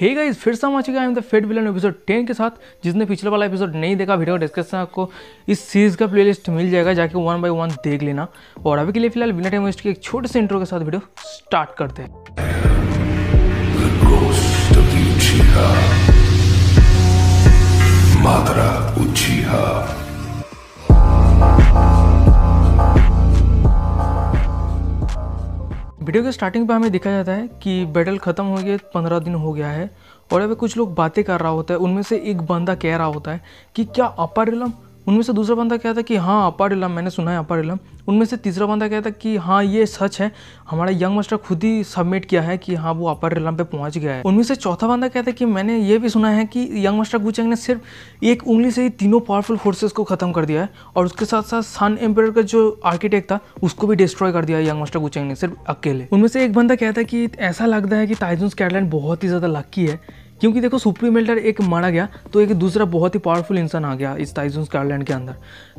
hey guys फिर से हम आ चुके हैं द फेड विलन एपिसोड 10 के साथ जिसने पिछले वाला एपिसोड नहीं देखा वीडियो का डिस्क्रिप्शन आपको इस सीरीज का प्लेलिस्ट मिल जाएगा जाके वन बाय वन देख लेना और अभी के लिए फिलहाल विनर टाइम वेस्ट के एक छोटे से इंट्रो के साथ वीडियो स्टार्ट करते हैं वीडियो के स्टार्टिंग पे हमें देखा जाता है कि बैटल ख़त्म हो गया पंद्रह दिन हो गया है और अभी कुछ लोग बातें कर रहा होता है उनमें से एक बंदा कह रहा होता है कि क्या अपर रिलम उनमें से दूसरा बंदा कहता कि हाँ अपर इलम मैंने सुना है अपर इलम उनमें से तीसरा बंदा कहता कि हाँ ये सच है हमारा यंग मास्टर खुद ही सबमिट किया है कि हाँ वो अपर इलम पे पहुंच गया है उनमें से चौथा बंदा कहता कि मैंने ये भी सुना है कि यंग मास्टर गुचेंग ने सिर्फ एक उंगली से ही तीनों पावरफुल फोर्सेज को खत्म कर दिया है और उसके साथ साथ सन एम्पायर का जो आर्किटेक्ट था उसको भी डिस्ट्रॉय कर दिया यंग मास्टर गुचेंग ने सिर्फ अकेले उनमें से एक बंदा कहता है कि ऐसा लगता है कि ताइजुन स्कैटलैंड बहुत ही ज़्यादा लक्की है क्योंकि देखो सुप्रीम एल्डर एक मारा गया तो एक दूसरा बहुत ही पावरफुल इंसान आ गया इस टाइजन स्कारलैंड के अंदर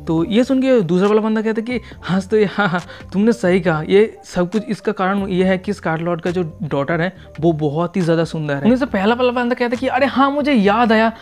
तो ये सुन के दूसरा वाला बंदा कहता कि हाँ तो हाँ हाँ तुमने सही कहा ये सब कुछ इसका कारण ये है कि स्कारलॉर्ड का जो डॉटर है वो बहुत ही ज़्यादा सुंदर है उनसे तो पहला वाला बंदा कहता कि अरे हाँ मुझे याद आया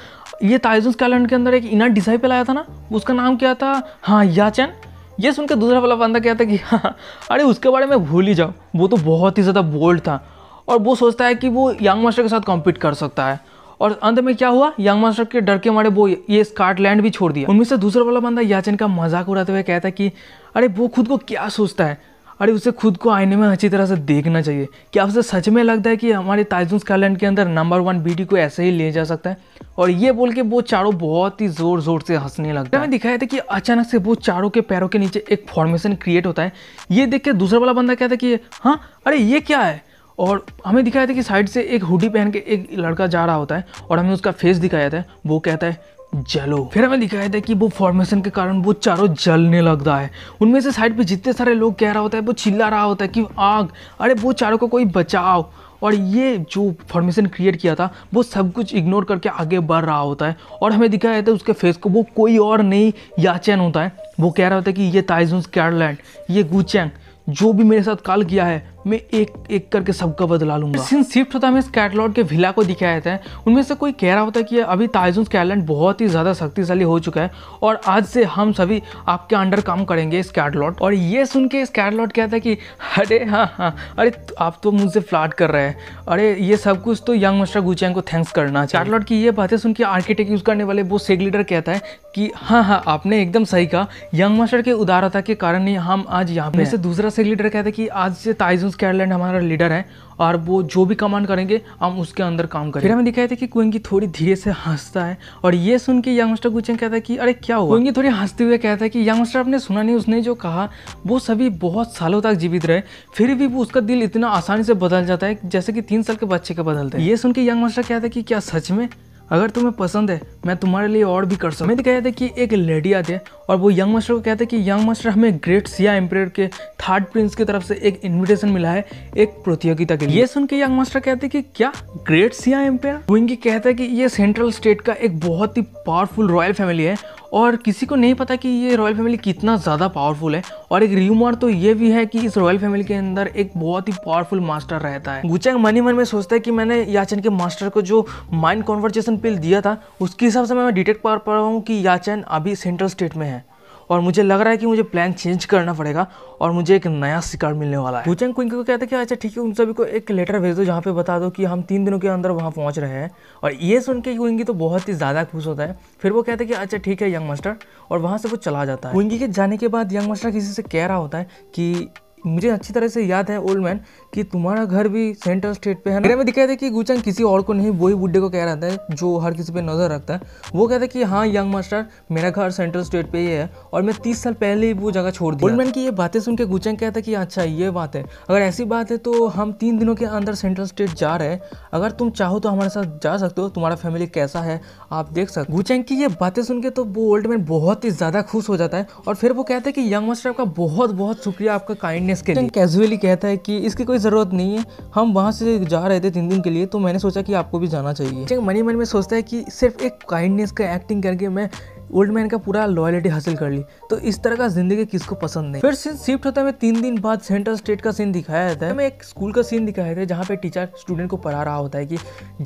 ये टाइजन स्कारलैंड के अंदर एक इना डिसाइपल आया था ना उसका नाम क्या था हाँ याचन ये सुनकर दूसरा वाला बंदा कहता कि हाँ, हाँ अरे उसके बारे में भूल ही जाओ वो तो बहुत ही ज़्यादा बोल्ड था और वो सोचता है कि वो यंग मास्टर के साथ कॉम्पीट कर सकता है और अंत में क्या हुआ यंग मास्टर के डर के मारे वो ये स्कॉटलैंड भी छोड़ दिया उनमें से दूसरा वाला बंदा याचन का मजाक उड़ाते हुए कहता है कि अरे वो खुद को क्या सोचता है अरे उसे खुद को आईने में अच्छी तरह से देखना चाहिए क्या उसे सच में लगता है कि हमारे ताइजुन स्कॉटलैंड के अंदर नंबर वन बीटी को ऐसे ही ले जा सकता है और ये बोल के वो चारों बहुत ही ज़ोर ज़ोर से हंसने लगता है दिखाया था कि अचानक से वो चारों के पैरों के नीचे एक फॉर्मेशन क्रिएट होता है ये देख के दूसरा वाला बंदा कहता है कि हाँ अरे ये क्या है और हमें दिखाया था कि साइड से एक हुडी पहन के एक लड़का जा रहा होता है और हमें उसका फेस दिखाया था वो कहता है जलो फिर हमें दिखाया था कि वो फॉर्मेशन के कारण वो चारों जलने लगता है उनमें से साइड पे जितने सारे लोग कह रहा होता है वो चिल्ला रहा होता है कि आग अरे वो चारों को कोई बचाओ और ये जो फॉर्मेशन क्रिएट किया था वो सब कुछ इग्नोर करके आगे बढ़ रहा होता है और हमें दिखाया था उसके फेस को वो कोई और नहीं याचैन होता है वो कह रहा होता है कि ये ताइजूस कैरलैंड ये गुचैंग जो भी मेरे साथ काल किया है मैं एक एक करके सबका बदला तो लूंगा सिंह शिफ्ट होता है कैटलॉग के विला को दिखाया जाता है उनमें से कोई कह रहा होता है कि अभी ताइजुन स्कैटलैंड बहुत ही ज़्यादा शक्तिशाली हो चुका है और आज से हम सभी आपके अंडर काम करेंगे कैटलॉग और ये सुन के कैटलॉग कहता है कि अरे हाँ हाँ अरे तो आप तो मुझसे फ्लाट कर रहे हैं अरे ये सब कुछ तो यंग मास्टर गुचैंग को थैंक्स करना कैटलॉग की ये बातें सुन के आर्किटेक्ट यूज़ करने वाले वो सेग लीडर कहता है कि हाँ हाँ आपने एकदम सही कहा यंग मास्टर के उदारता के कारण ही हम आज यहाँ पे से दूसरा सेग लीडर कहता है कि आज से ताइजुन स्कैरलैंड हमारा लीडर है और वो जो भी कमांड करेंगे हम उसके अंदर काम करेंगे फिर हमें दिखाया था कि कुंगी थोड़ी धीरे से हंसता है और ये सुन के यंग मास्टर गुचेंग कहता है कि अरे क्या हुआ कुंगी थोड़ी हंसते हुए कहता है कि यंग मास्टर आपने सुना नहीं उसने जो कहा वो सभी बहुत सालों तक जीवित रहे फिर भी वो उसका दिल इतना आसानी से बदल जाता है जैसे कि तीन साल के बच्चे का बदलता है ये सुन के यंग मास्टर कहता है कि क्या सच में अगर तुम्हें पसंद है मैं तुम्हारे लिए और भी कर सकता हमें दिखाया था कि एक लेडी आती है और वो यंग मास्टर को कहते हैं कि यंग मास्टर हमें ग्रेट सिया एम्पायर के थर्ड प्रिंस की तरफ से एक इनविटेशन मिला है एक प्रतियोगिता के लिए ये सुन के यंग मास्टर कहते हैं कि क्या ग्रेट सिया एम्पायर इनकी कहता है कि ये सेंट्रल स्टेट का एक बहुत ही पावरफुल रॉयल फैमिली है और किसी को नहीं पता कि ये रॉयल फैमिली कितना ज़्यादा पावरफुल है और एक र्यूमर तो ये भी है कि इस रॉयल फैमिली के अंदर एक बहुत ही पावरफुल मास्टर रहता है गुचैंग मनी मन में सोचता है कि मैंने याचन के मास्टर को जो माइंड कॉन्वर्जेशन पिल दिया था उसके हिसाब से मैं डिटेक्ट कर पा रहा हूँ कि याचन अभी सेंट्रल स्टेट में है और मुझे लग रहा है कि मुझे प्लान चेंज करना पड़ेगा और मुझे एक नया शिकार मिलने वाला है भूचंग क्विंग को कहते हैं कि अच्छा ठीक है उन सभी को एक लेटर भेज दो जहाँ पे बता दो कि हम तीन दिनों के अंदर वहाँ पहुँच रहे हैं और ये सुन के क्विंगी तो बहुत ही ज़्यादा खुश होता है फिर वो कहते हैं कि अच्छा ठीक है यंग मास्टर और वहाँ से वो चला जाता है क्विंगी के जाने के बाद यंग मास्टर किसी से कह रहा होता है कि मुझे अच्छी तरह से याद है ओल्ड मैन कि तुम्हारा घर भी सेंट्रल स्टेट पे है ना में दिखाया था कि गुचंग किसी और को नहीं वही बुड्ढे को कह रहा था जो हर किसी पे नज़र रखता है वो कहता है कि हाँ यंग मास्टर मेरा घर सेंट्रल स्टेट पे ही है और मैं तीस साल पहले ही वो जगह छोड़ दिया ओल्ड मैन की ये बातें सुन के गुचंग कहता है कि अच्छा ये बात है अगर ऐसी बात है तो हम तीन दिनों के अंदर सेंट्रल स्टेट जा रहे हैं अगर तुम चाहो तो हमारे साथ जा सकते हो तुम्हारा फैमिली कैसा है आप देख सकते गुचंग की ये बातें सुन के तो वो ओल्ड मैन बहुत ही ज़्यादा खुश हो जाता है और फिर वो कहते हैं कि यंग मास्टर आपका बहुत बहुत शुक्रिया आपका काइंड फिटनेस के लिए कैजुअली कहता है कि इसकी कोई ज़रूरत नहीं है हम वहाँ से जा रहे थे तीन दिन के लिए तो मैंने सोचा कि आपको भी जाना चाहिए चेंग मनी मन में सोचता है कि सिर्फ एक काइंडनेस का एक्टिंग करके मैं ओल्ड मैन का पूरा लॉयलिटी हासिल कर ली तो इस तरह का जिंदगी किसको पसंद नहीं फिर सीन शिफ्ट होता है तीन दिन बाद सेंट्रल स्टेट का सीन दिखाया जाता है हमें एक स्कूल का सीन दिखाया जाता है जहाँ पे टीचर स्टूडेंट को पढ़ा रहा होता है कि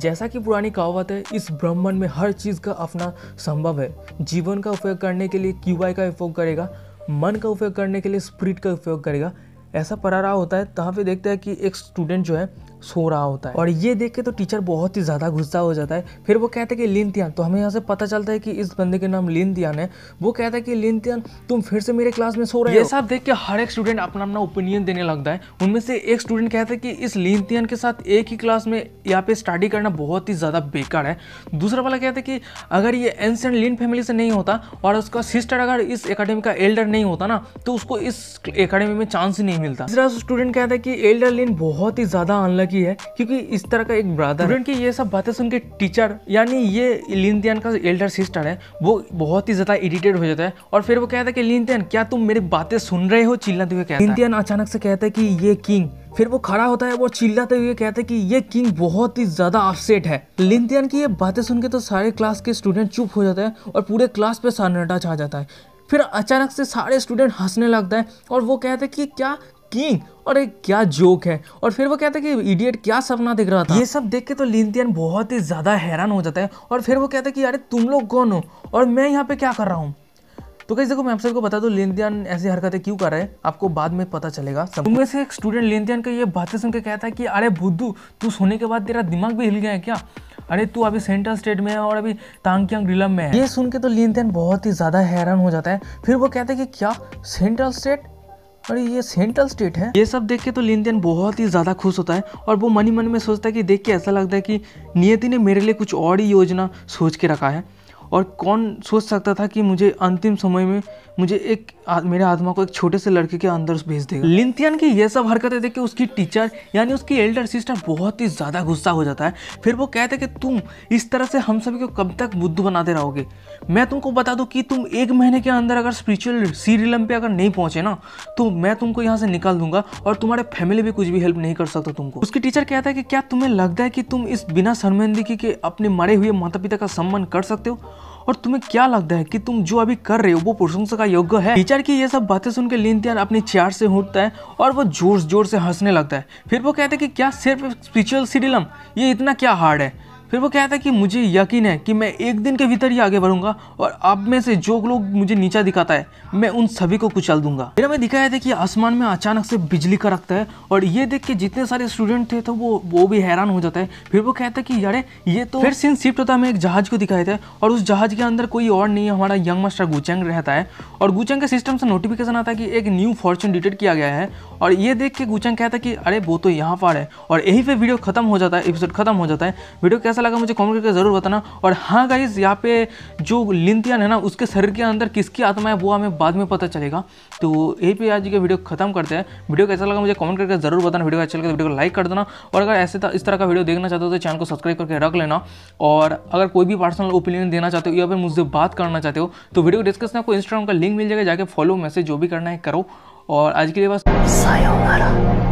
जैसा कि पुरानी कहावत है इस ब्राह्मण में हर चीज़ का अपना संभव है जीवन का उपयोग करने के लिए क्यू का उपयोग करेगा मन का उपयोग करने के लिए स्प्रिट का उपयोग करेगा ऐसा परारा होता है तहाँ पे देखते हैं कि एक स्टूडेंट जो है सो रहा होता है और ये देख के तो टीचर बहुत ही ज़्यादा गुस्सा हो जाता है फिर वो कहते हैं कि लिंतियान तो हमें यहाँ से पता चलता है कि इस बंदे के नाम लिंतियान है वो कहता है कि लिंतियान तुम फिर से मेरे क्लास में सो रहे हो ये सब देख के हर एक स्टूडेंट अपना अपना ओपिनियन देने लगता है उनमें से एक स्टूडेंट कहता है कि इस लिंतियान के साथ एक ही क्लास में यहाँ पे स्टडी करना बहुत ही ज़्यादा बेकार है दूसरा वाला कहता है कि अगर ये एंसेंट लिन फैमिली से नहीं होता और उसका सिस्टर अगर इस अकेडमी का एल्डर नहीं होता ना तो उसको इस अकेडमी में चांस ही नहीं मिलता तीसरा स्टूडेंट कहता है कि एल्डर लिन बहुत ही ज़्यादा अनलकी की है क्योंकि इस तरह का एक ब्रदर स्टूडेंट की ये सब बातें सुन के टीचर यानी ये लिनतियान का एल्डर सिस्टर है वो बहुत ही ज़्यादा इरिटेट हो जाता है और फिर वो कहता है कि लिनतियान क्या तुम मेरी बातें सुन रहे हो चिल्लाते हुए कहता लिनतियान अचानक से कहता है कि ये किंग फिर वो खड़ा होता है वो चिल्लाते हुए कहते हैं कि ये किंग बहुत ही ज़्यादा अपसेट है लिनतियान की ये बातें सुन के तो सारे क्लास के स्टूडेंट चुप हो जाते हैं और पूरे क्लास पे सन्नाटा छा जाता है फिर अचानक से सारे स्टूडेंट हंसने लगता है और वो कहते हैं कि क्या किंग और एक क्या जोक है और फिर वो कहता है कि इडियट क्या सपना दिख रहा था ये सब देख के तो लिंतियन बहुत ही ज़्यादा हैरान हो जाता है और फिर वो कहता है कि अरे तुम लोग कौन हो और मैं यहाँ पे क्या कर रहा हूँ तो कैसे देखो मैं आप सबको बता दूँ लिंतियन ऐसी हरकतें क्यों कर रहे हैं आपको बाद में पता चलेगा सब उनमें से एक स्टूडेंट लिंतियन का ये बातें सुन के कहता है कि अरे बुद्धू तू सोने के बाद तेरा दिमाग भी हिल गया है क्या अरे तू अभी सेंट्रल स्टेट में है और अभी तांगकियांग रिलम में है ये सुन के तो लिंतियन बहुत ही ज़्यादा हैरान हो जाता है फिर वो कहते हैं कि क्या सेंट्रल स्टेट अरे ये सेंट्रल स्टेट है ये सब देख के तो लिनदेन बहुत ही ज़्यादा खुश होता है और वो मनी मन में सोचता है कि देख के ऐसा लगता है कि नियति ने मेरे लिए कुछ और ही योजना सोच के रखा है और कौन सोच सकता था कि मुझे अंतिम समय में मुझे एक आ, मेरे आत्मा को एक छोटे से लड़के के अंदर भेज देगा लिंथियन की यह सब हरकतें देख के उसकी टीचर यानी उसकी एल्डर सिस्टर बहुत ही ज़्यादा गुस्सा हो जाता है फिर वो कहते कि तुम इस तरह से हम सभी को कब तक बुद्ध बनाते रहोगे मैं तुमको बता दूँ कि तुम एक महीने के अंदर अगर स्पिरिचुअल सीरियलम पे अगर नहीं पहुँचे ना तो मैं तुमको यहाँ से निकाल दूंगा और तुम्हारे फैमिली भी कुछ भी हेल्प नहीं कर सकता तुमको उसकी टीचर कहता है कि क्या तुम्हें लगता है कि तुम इस बिना शर्मिंदगी के अपने मरे हुए माता पिता का सम्मान कर सकते हो और तुम्हें क्या लगता है कि तुम जो अभी कर रहे हो वो प्रशंसा का योग्य है टीचर की ये सब बातें सुनकर लिनतियान अपनी चेयर से उठता है और वो जोर जोर से हंसने लगता है फिर वो कहते हैं कि क्या सिर्फ स्पिरिचुअल सीडिलम ये इतना क्या हार्ड है फिर वो कहता है कि मुझे यकीन है कि मैं एक दिन के भीतर ही आगे बढ़ूंगा और आप में से जो लोग मुझे नीचा दिखाता है मैं उन सभी को कुचल दूंगा फिर हमें दिखाया था कि आसमान में अचानक से बिजली का रखता है और ये देख के जितने सारे स्टूडेंट थे तो वो वो भी हैरान हो जाता है फिर वो कहता है कि यारे ये तो फिर सीन शिफ्ट होता है हमें एक जहाज को दिखाया था और उस जहाज के अंदर कोई और नहीं है हमारा यंग मास्टर गुचेंग रहता है और गुचेंग के सिस्टम से नोटिफिकेशन आता है कि एक न्यू फॉर्चून डिटेक्ट किया गया है और ये देख के गुचेंग कहता है कि अरे वो तो यहाँ पर है और यही पर वीडियो खत्म हो जाता है एपिसोड खत्म हो जाता है वीडियो कैसा कैसा लगा मुझे कमेंट करके ज़रूर बताना और हाँ गाइज यहाँ पे जो लिंतियान है ना उसके शरीर के अंदर किसकी आत्मा है वो हमें बाद में पता चलेगा तो यही पे आज की वीडियो खत्म करते हैं वीडियो कैसा लगा मुझे कमेंट करके जरूर बताना वीडियो अच्छा लगे तो वीडियो को लाइक कर देना और अगर ऐसे इस तरह का वीडियो देखना चाहते हो तो चैनल को सब्सक्राइब करके रख लेना और अगर कोई भी पर्सनल ओपिनियन देना चाहते हो या फिर मुझसे बात करना चाहते हो तो वीडियो को डिस्कस आपको इंस्टाग्राम का लिंक मिल जाएगा जाके फॉलो मैसेज जो भी करना है करो और आज के लिए बस